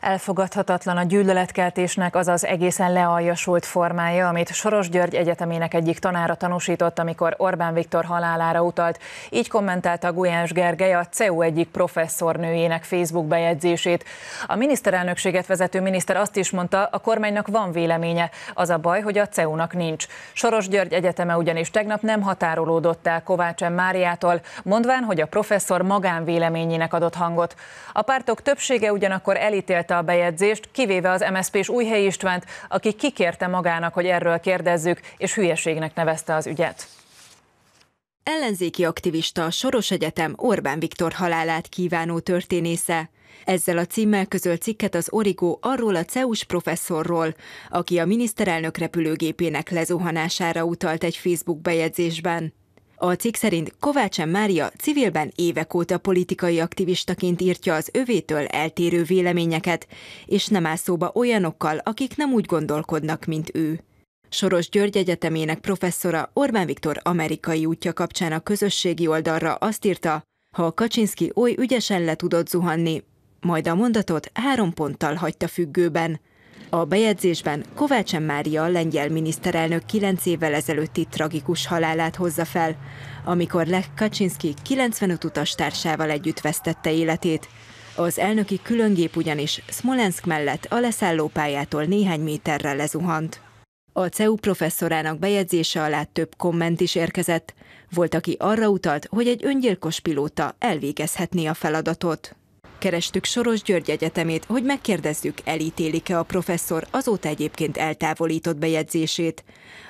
Elfogadhatatlan a gyűlöletkeltésnek az az egészen lealjasult formája, amit Soros György Egyetemének egyik tanára tanúsított, amikor Orbán Viktor halálára utalt. Így kommentálta Gulyás Gergely a CEU egyik professzornőjének Facebook bejegyzését. A miniszterelnökséget vezető miniszter azt is mondta, a kormánynak van véleménye, az a baj, hogy a CEU-nak nincs. Soros György Egyeteme ugyanis tegnap nem határolódott el Kovács M. Máriától, mondván, hogy a professzor magánvéleményének adott hangot. A pártok többsége ugyanakkor elítélt kérte a bejegyzést, kivéve az MSZP s Újhely Istvánt, aki kikérte magának, hogy erről kérdezzük, és hülyeségnek nevezte az ügyet. Ellenzéki aktivista a Soros Egyetem Orbán Viktor halálát kívánó történésze. Ezzel a címmel közölt cikket az Origó arról a CEUS professzorról, aki a miniszterelnök repülőgépének lezuhanására utalt egy Facebook bejegyzésben. A cikk szerint Kovácsán Mária civilben évek óta politikai aktivistaként írtja az övétől eltérő véleményeket, és nem áll szóba olyanokkal, akik nem úgy gondolkodnak, mint ő. Soros György Egyetemének professzora Orbán Viktor amerikai útja kapcsán a közösségi oldalra azt írta, ha Kaczynszki oly ügyesen le tudott zuhanni, majd a mondatot három ponttal hagyta függőben. A bejegyzésben Kovács Mária lengyel miniszterelnök 9 évvel ezelőtti tragikus halálát hozza fel, amikor Lech Kaczynski 95 utas társával együtt vesztette életét. Az elnöki különgép ugyanis Smolensk mellett a leszálló pályától néhány méterre lezuhant. A CEU professzorának bejegyzése alá több komment is érkezett. Volt, aki arra utalt, hogy egy öngyilkos pilóta elvégezhetné a feladatot. Kerestük Soros György Egyetemét, hogy megkérdezzük, elítélik-e a professzor azóta egyébként eltávolított bejegyzését.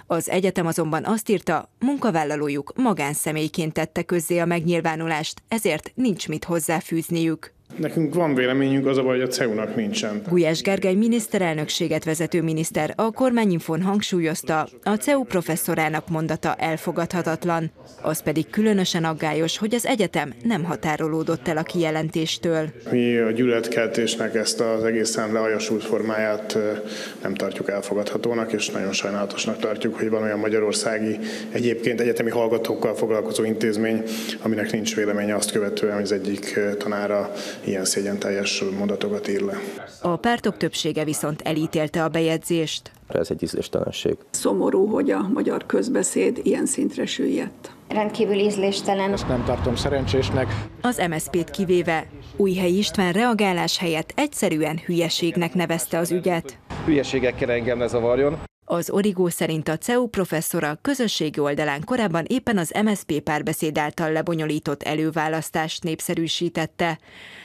Az egyetem azonban azt írta, munkavállalójuk magánszemélyként tette közzé a megnyilvánulást, ezért nincs mit hozzáfűzniük. Nekünk van véleményünk, az a baj, hogy a CEU-nak nincsen. Gulyás Gergely miniszterelnökséget vezető miniszter a kormányinfon hangsúlyozta, a CEU professzorának mondata elfogadhatatlan. Az pedig különösen aggályos, hogy az egyetem nem határolódott el a kijelentéstől. Mi a gyűlöletkeltésnek ezt az egészen leajasult formáját nem tartjuk elfogadhatónak, és nagyon sajnálatosnak tartjuk, hogy van olyan magyarországi, egyébként egyetemi hallgatókkal foglalkozó intézmény, aminek nincs véleménye azt követően, hogy az egyik tanára ilyen szégyen teljes mondatokat ír le. A pártok többsége viszont elítélte a bejegyzést. Ez egy ízléstelenség. Szomorú, hogy a magyar közbeszéd ilyen szintre süllyedt. Rendkívül ízléstelen. Ezt nem tartom szerencsésnek. Az MSZP-t kivéve. Újhely István reagálás helyett egyszerűen hülyeségnek nevezte az ügyet. Hülyeségekkel engem ne zavarjon. Az Origó szerint a CEU professzora közösségi oldalán korábban éppen az MSZP párbeszéd által lebonyolított előválasztást népszerűsítette,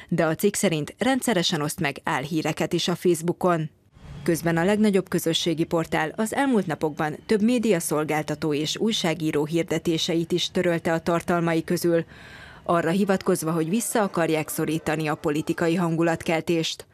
de a cikk szerint rendszeresen oszt meg álhíreket is a Facebookon. Közben a legnagyobb közösségi portál az elmúlt napokban több médiaszolgáltató és újságíró hirdetéseit is törölte a tartalmai közül, arra hivatkozva, hogy vissza akarják szorítani a politikai hangulatkeltést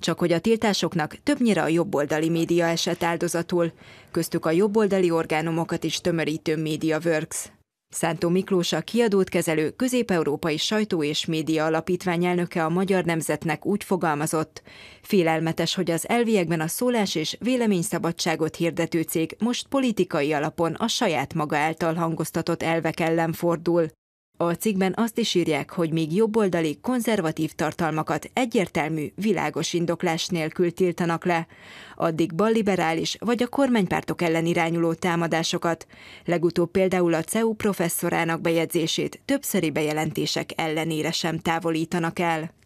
csak hogy a tiltásoknak többnyire a jobboldali média esett áldozatul, köztük a jobboldali orgánumokat is tömörítő Works. Szántó Miklós a kiadót kezelő Közép-Európai Sajtó és Média Alapítvány elnöke a Magyar Nemzetnek úgy fogalmazott, félelmetes, hogy az elviekben a szólás és véleményszabadságot hirdető cég most politikai alapon a saját maga által hangoztatott elvek ellen fordul. A cikkben azt is írják, hogy még jobboldali, konzervatív tartalmakat egyértelmű, világos indoklás nélkül tiltanak le, addig balliberális vagy a kormánypártok ellen irányuló támadásokat, legutóbb például a CEU professzorának bejegyzését többszöri bejelentések ellenére sem távolítanak el.